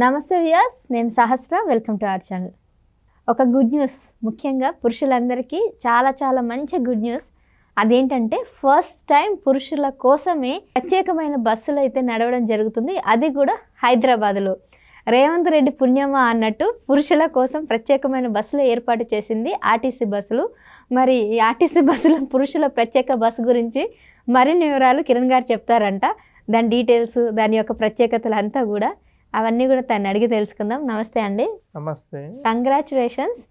నమస్తే వ్యాస్ నేను Sahasra welcome to our channel ఒక గుడ్ న్యూస్ ముఖ్యంగా పురుషులందరికీ చాలా చాలా మంచి గుడ్ న్యూస్ అదేంటంటే ఫస్ట్ టైం పురుషుల కోసమే ప్రత్యేకమైన బస్సులు అయితే నడవడం జరుగుతుంది అది కూడా హైదరాబాద్లో రేవంత్ రెడ్డి పుణ్యమా అన్నట్టు పురుషుల కోసం ప్రత్యేకమైన బస్సులు ఏర్పాటు చేసింది ఆర్టీసీ బస్సులు మరి ఈ ఆర్టీసీ బస్సుల పురుషుల ప్రత్యేక బస్సు గురించి మరిన్ని వివరాలు కిరణ్ గారు చెప్తారంట దాని డీటెయిల్స్ దాని యొక్క ప్రత్యేకతలు అంతా కూడా అవన్నీ కూడా తను అడిగి తెలుసుకుందాం నమస్తే అండి నమస్తే కంగ్రాచులేషన్స్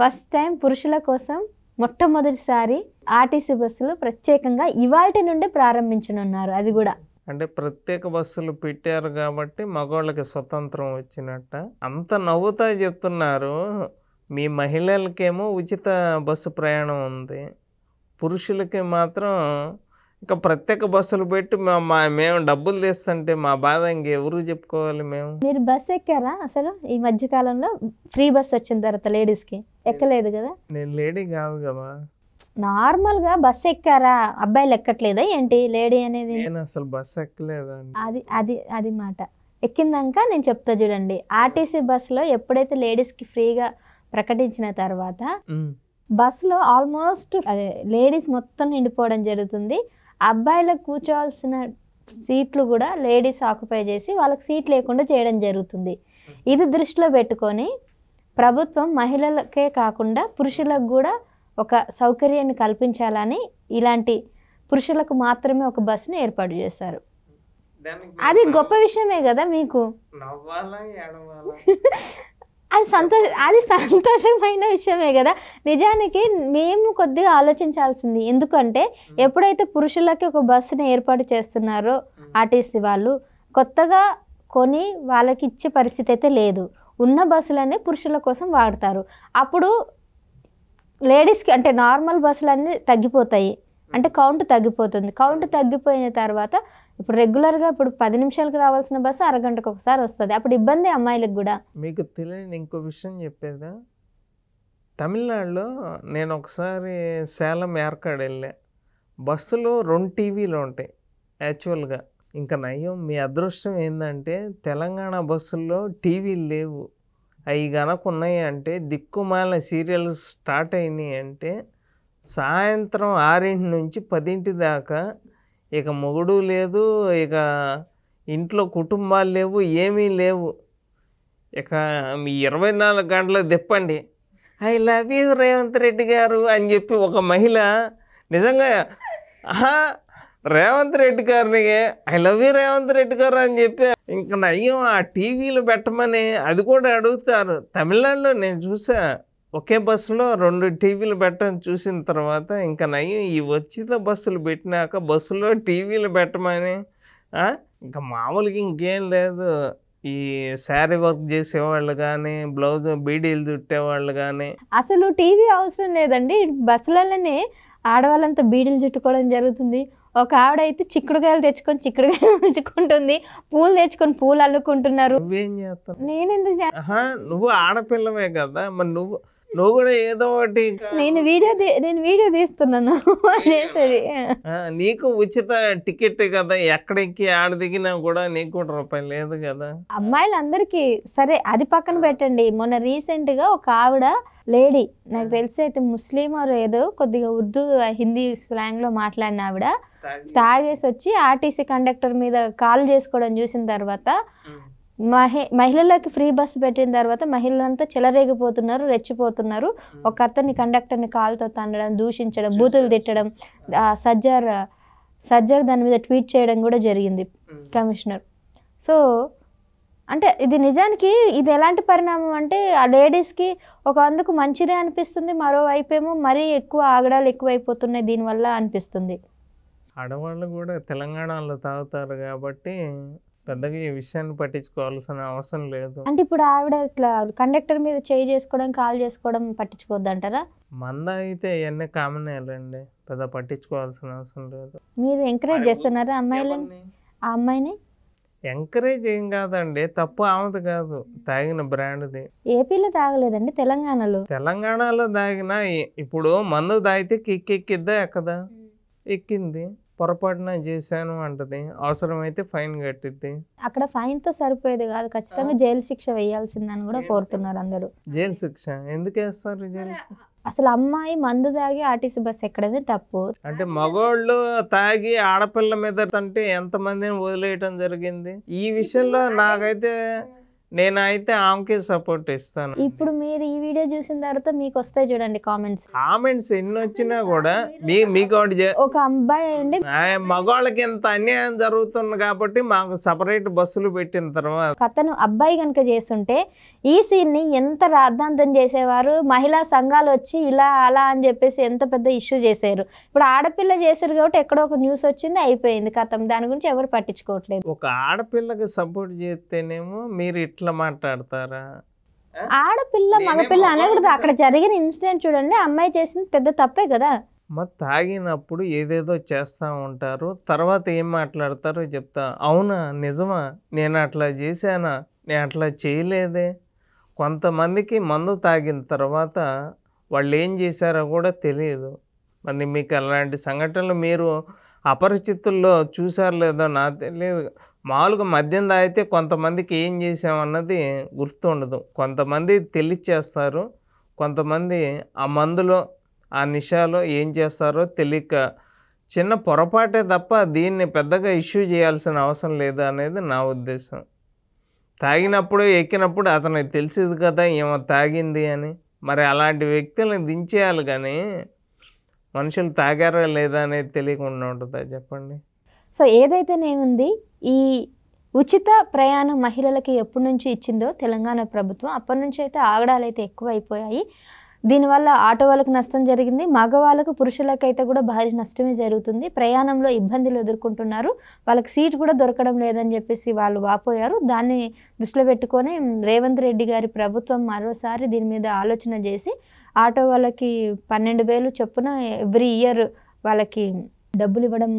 ఫస్ట్ టైం పురుషుల కోసం మొట్టమొదటిసారి ఆర్టీసీ బస్సులు ప్రత్యేకంగా ఇవాటి నుండి ప్రారంభించనున్నారు అది కూడా అంటే ప్రత్యేక బస్సులు పెట్టారు కాబట్టి మగవాళ్ళకి స్వతంత్రం వచ్చినట్ట అంత నవ్వుతా చెప్తున్నారు మీ మహిళలకేమో ఉచిత బస్సు ప్రయాణం ఉంది పురుషులకి మాత్రం ఇంకా ప్రత్యేక బస్సులు పెట్టి మేము డబ్బులు తీస్తుంటే మా బాధ ఇంకెవరు చెప్పుకోవాలి మేము మీరు బస్ ఎక్కారా అసలు ఈ మధ్య కాలంలో ఫ్రీ బస్ వచ్చిన తర్వాత లేడీస్ కి ఎక్కలేదు కదా నేను లేడీ కాదు కదా నార్మల్ గా బస్ ఎక్కారా అబ్బాయిలు ఎక్కట్లేదా ఏంటి లేడీ అనేది అసలు బస్ ఎక్కలేదు అది అది అది మాట ఎక్కిందాక నేను చెప్తా చూడండి ఆర్టీసీ బస్సులో ఎప్పుడైతే లేడీస్ కి ఫ్రీగా ప్రకటించిన తర్వాత బస్సులో ఆల్మోస్ట్ లేడీస్ మొత్తం నిండిపోవడం జరుగుతుంది అబ్బాయిలకు కూర్చోవాల్సిన సీట్లు కూడా లేడీస్ ఆక్యుపై చేసి వాళ్ళకి సీట్ లేకుండా చేయడం జరుగుతుంది ఇది దృష్టిలో పెట్టుకొని ప్రభుత్వం మహిళలకే కాకుండా పురుషులకు కూడా ఒక సౌకర్యాన్ని కల్పించాలని ఇలాంటి పురుషులకు మాత్రమే ఒక బస్సును ఏర్పాటు చేశారు అది గొప్ప విషయమే కదా మీకు అది సంతోష అది సంతోషమైన విషయమే కదా నిజానికి మేము కొద్దిగా ఆలోచించాల్సింది ఎందుకంటే ఎప్పుడైతే పురుషులకి ఒక బస్సుని ఏర్పాటు చేస్తున్నారో ఆర్టీసీ వాళ్ళు కొత్తగా కొని వాళ్ళకి ఇచ్చే పరిస్థితి అయితే లేదు ఉన్న బస్సులనే పురుషుల కోసం వాడతారు అప్పుడు లేడీస్కి అంటే నార్మల్ బస్సులన్నీ తగ్గిపోతాయి అంటే కౌంట్ తగ్గిపోతుంది కౌంట్ తగ్గిపోయిన తర్వాత ఇప్పుడు రెగ్యులర్గా ఇప్పుడు పది నిమిషాలకు రావాల్సిన బస్సు అరగంటకు ఒకసారి వస్తుంది అప్పుడు ఇబ్బంది అమ్మాయిలకు కూడా మీకు తెలియని ఇంకో విషయం చెప్పేదా తమిళనాడులో నేను ఒకసారి సేలం ఏర్కాడ్ వెళ్ళా బస్సులో రెండు టీవీలు ఉంటాయి యాక్చువల్గా ఇంకా నయం మీ అదృష్టం ఏంటంటే తెలంగాణ బస్సుల్లో టీవీలు లేవు అవి కనుక ఉన్నాయి అంటే దిక్కుమాలిన సీరియల్ స్టార్ట్ అయినాయి అంటే సాయంత్రం ఆరింటి నుంచి పదింటి దాకా ఇక మొగుడు లేదు ఇక ఇంట్లో కుటుంబాలు లేవు ఏమీ లేవు ఇక మీ ఇరవై నాలుగు గంటలు తెప్పండి I love you Revanth Reddy garu అని చెప్పి ఒక మహిళ నిజంగా రేవంత్ రెడ్డి గారిని I love you Revanth Reddy garu అని చెప్పి ఇంకా నయ్యం ఆ టీవీలు పెట్టమని అది కూడా అడుగుతారు తమిళనాడులో నేను చూసా ఒకే బస్సులో రెండు టీవీలు పెట్టడం చూసిన తర్వాత ఇంకా నయం ఈ వచ్చిన బస్సులు పెట్టినాక బస్సులో టీవీలు పెట్టమని ఇంకా మామూలుగా ఇంకేం లేదు ఈ శారీ వర్క్ చేసేవాళ్ళు కానీ బ్లౌజ్ బీడీలు చుట్టేవాళ్ళు కానీ అసలు టీవీ అవసరం లేదండి బస్సులలోనే ఆడవాళ్ళంతా బీడీలు చుట్టుకోవడం జరుగుతుంది ఒక ఆవిడ అయితే చిక్కుడుకాయలు తెచ్చుకొని చిక్కుడుకాయలు ఉంచుకుంటుంది పూలు తెచ్చుకొని పూలు అల్లుకుంటున్నారు నువ్వేం చేస్తావు నేను ఎందుకు నువ్వు ఆడపిల్లవే కదా మరి నువ్వు నువ్వు కూడా ఏదో ఒకటి నేను వీడియో నేను వీడియో తీస్తున్నాను చేసేది నీకు ఉచిత టికెట్ కదా ఎక్కడికి ఆడ దిగినా కూడా నీకు కూడా రూపాయలు లేదు కదా అమ్మాయిలు అందరికి సరే అది పక్కన పెట్టండి మొన్న రీసెంట్ గా ఒక ఆవిడ లేడీ నాకు తెలిసి అయితే ముస్లిం ఏదో కొద్దిగా ఉర్దూ హిందీ స్లాంగ్ లో మాట్లాడిన ఆవిడ తాగేసి వచ్చి ఆర్టీసీ కండక్టర్ మీద కాల్ చేసుకోవడం చూసిన తర్వాత మహి మహిళలకి ఫ్రీ బస్సు పెట్టిన తర్వాత మహిళలంతా చెలరేగిపోతున్నారు రెచ్చిపోతున్నారు ఒక అతన్ని కండక్టర్ని కాలుతో తండడం దూషించడం బూతులు తిట్టడం సజ్జర్ సజ్జర్ దాని మీద ట్వీట్ చేయడం కూడా జరిగింది కమిషనర్ సో అంటే ఇది నిజానికి ఇది ఎలాంటి పరిణామం అంటే ఆ లేడీస్కి ఒక అందుకు మంచిదే అనిపిస్తుంది మరోవైపు ఏమో మరీ ఎక్కువ ఆగడాలు ఎక్కువైపోతున్నాయి దీనివల్ల అనిపిస్తుంది ఆడవాళ్ళు కూడా తెలంగాణలో తాగుతారు కాబట్టి పెద్దగా ఈ విషయాన్ని పట్టించుకోవాల్సిన అవసరం లేదు అంటే ఇప్పుడు ఆవిడ ఇట్లా కండక్టర్ మీద చేయి చేసుకోవడం కాల్ చేసుకోవడం పట్టించుకోవద్దు అంటారా మంద అయితే ఇవన్నీ కామన్ అండి పెద్ద పట్టించుకోవాల్సిన అవసరం లేదు మీరు ఎంకరేజ్ చేస్తున్నారా అమ్మాయిలని ఆ అమ్మాయిని ఎంకరేజ్ ఏం కాదండి తప్పు ఆమెది కాదు తాగిన బ్రాండ్ది ఏపీలో తాగలేదండి తెలంగాణలో తెలంగాణలో తాగిన ఇప్పుడు మందు తాగితే కిక్ ఎక్కిద్దా ఎక్కదా ఎక్కింది పొరపాటున చేశాను అంటది అవసరమైతే ఫైన్ కట్టిద్ది అక్కడ ఫైన్ తో సరిపోయేది కాదు ఖచ్చితంగా జైలు శిక్ష వేయాల్సిందని కూడా కోరుతున్నారు అందరూ జైలు శిక్ష ఎందుకు వేస్తారు జైలు అసలు అమ్మాయి మందు తాగి ఆర్టీసీ బస్ ఎక్కడమే తప్పు అంటే మగోళ్ళు తాగి ఆడపిల్ల మీద అంటే ఎంతమందిని వదిలేయటం జరిగింది ఈ విషయంలో నాకైతే నేనైతే ఆమెకి సపోర్ట్ ఇస్తాను ఇప్పుడు మీరు ఈ వీడియో చూసిన తర్వాత మీకు వస్తాయి చూడండి కామెంట్స్ కామెంట్స్ ఎన్ని వచ్చినా కూడా మీకు ఒక అబ్బాయి అండి మగవాళ్ళకి ఇంత అన్యాయం జరుగుతుంది కాబట్టి మాకు సపరేట్ బస్సులు పెట్టిన తర్వాత కథను అబ్బాయి కనుక చేస్తుంటే ఈ ని ఎంత రాద్ధాంతం చేసేవారు మహిళా సంఘాలు వచ్చి ఇలా అలా అని చెప్పేసి ఎంత పెద్ద ఇష్యూ చేశారు ఇప్పుడు ఆడపిల్ల చేశారు కాబట్టి ఎక్కడో ఒక న్యూస్ వచ్చింది అయిపోయింది కథం దాని గురించి ఎవరు పట్టించుకోవట్లేదు ఒక ఆడపిల్లకి సపోర్ట్ చేస్తేనేమో మీరు ఇట్లా ఇట్లా మాట్లాడతారా ఆడపిల్ల మగపిల్ల అనకూడదు అక్కడ జరిగిన ఇన్సిడెంట్ చూడండి అమ్మాయి చేసింది పెద్ద తప్పే కదా మరి తాగినప్పుడు ఏదేదో చేస్తూ ఉంటారు తర్వాత ఏం మాట్లాడతారో చెప్తా అవునా నిజమా నేను అట్లా చేశానా నేను అట్లా చేయలేదే కొంతమందికి మందు తాగిన తర్వాత వాళ్ళు ఏం చేశారో కూడా తెలియదు మరి మీకు అలాంటి సంఘటనలు మీరు అపరిచితుల్లో చూసారు లేదో నాకు తెలియదు మామూలుగా మద్యం తాగితే కొంతమందికి ఏం చేసామన్నది గుర్తుండదు కొంతమంది తెలియచేస్తారు కొంతమంది ఆ మందులో ఆ నిషాలో ఏం చేస్తారో తెలియక చిన్న పొరపాటే తప్ప దీన్ని పెద్దగా ఇష్యూ చేయాల్సిన అవసరం లేదు అనేది నా ఉద్దేశం తాగినప్పుడు ఎక్కినప్పుడు అతనికి తెలిసేది కదా ఏమో తాగింది అని మరి అలాంటి వ్యక్తులను దించేయాలి కానీ మనుషులు తాగారా లేదా అనేది తెలియకుండా ఉంటుందా చెప్పండి సో ఏదైతేనేముంది ఈ ఉచిత ప్రయాణం మహిళలకి ఎప్పటి నుంచి ఇచ్చిందో తెలంగాణ ప్రభుత్వం అప్పటి నుంచి అయితే ఆగడాలు అయితే ఎక్కువ అయిపోయాయి దీనివల్ల ఆటో వాళ్ళకు నష్టం జరిగింది మగవాళ్ళకు పురుషులకైతే కూడా భారీ నష్టమే జరుగుతుంది ప్రయాణంలో ఇబ్బందులు ఎదుర్కొంటున్నారు వాళ్ళకి సీట్ కూడా దొరకడం లేదని చెప్పేసి వాళ్ళు వాపోయారు దాన్ని దృష్టిలో పెట్టుకొని రేవంత్ రెడ్డి గారి ప్రభుత్వం మరోసారి దీని మీద ఆలోచన చేసి ఆటో వాళ్ళకి పన్నెండు వేలు చొప్పున ఎవ్రీ ఇయర్ వాళ్ళకి డబ్బులు ఇవ్వడం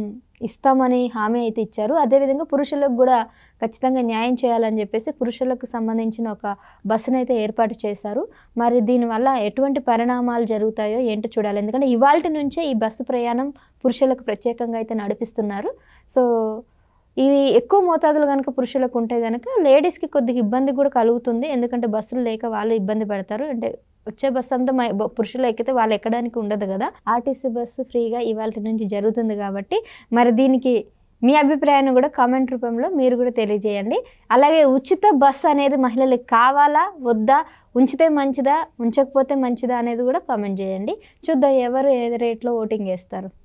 ఇస్తామని హామీ అయితే ఇచ్చారు అదేవిధంగా పురుషులకు కూడా ఖచ్చితంగా న్యాయం చేయాలని చెప్పేసి పురుషులకు సంబంధించిన ఒక బస్సును అయితే ఏర్పాటు చేశారు మరి దీనివల్ల ఎటువంటి పరిణామాలు జరుగుతాయో ఏంటో చూడాలి ఎందుకంటే ఇవాళ నుంచే ఈ బస్సు ప్రయాణం పురుషులకు ప్రత్యేకంగా అయితే నడిపిస్తున్నారు సో ఇవి ఎక్కువ మోతాదులు కనుక పురుషులకు ఉంటే కనుక లేడీస్కి కొద్దిగా ఇబ్బంది కూడా కలుగుతుంది ఎందుకంటే బస్సులు లేక వాళ్ళు ఇబ్బంది పడతారు అంటే వచ్చే బస్ అంతా పురుషులు ఎక్కితే వాళ్ళు ఎక్కడానికి ఉండదు కదా ఆర్టీసీ బస్సు ఫ్రీగా ఇవాళ నుంచి జరుగుతుంది కాబట్టి మరి దీనికి మీ అభిప్రాయాన్ని కూడా కామెంట్ రూపంలో మీరు కూడా తెలియజేయండి అలాగే ఉచిత బస్ అనేది మహిళలకు కావాలా వద్దా ఉంచితే మంచిదా ఉంచకపోతే మంచిదా అనేది కూడా కామెంట్ చేయండి చూద్దాం ఎవరు ఏ రేట్లో ఓటింగ్ వేస్తారు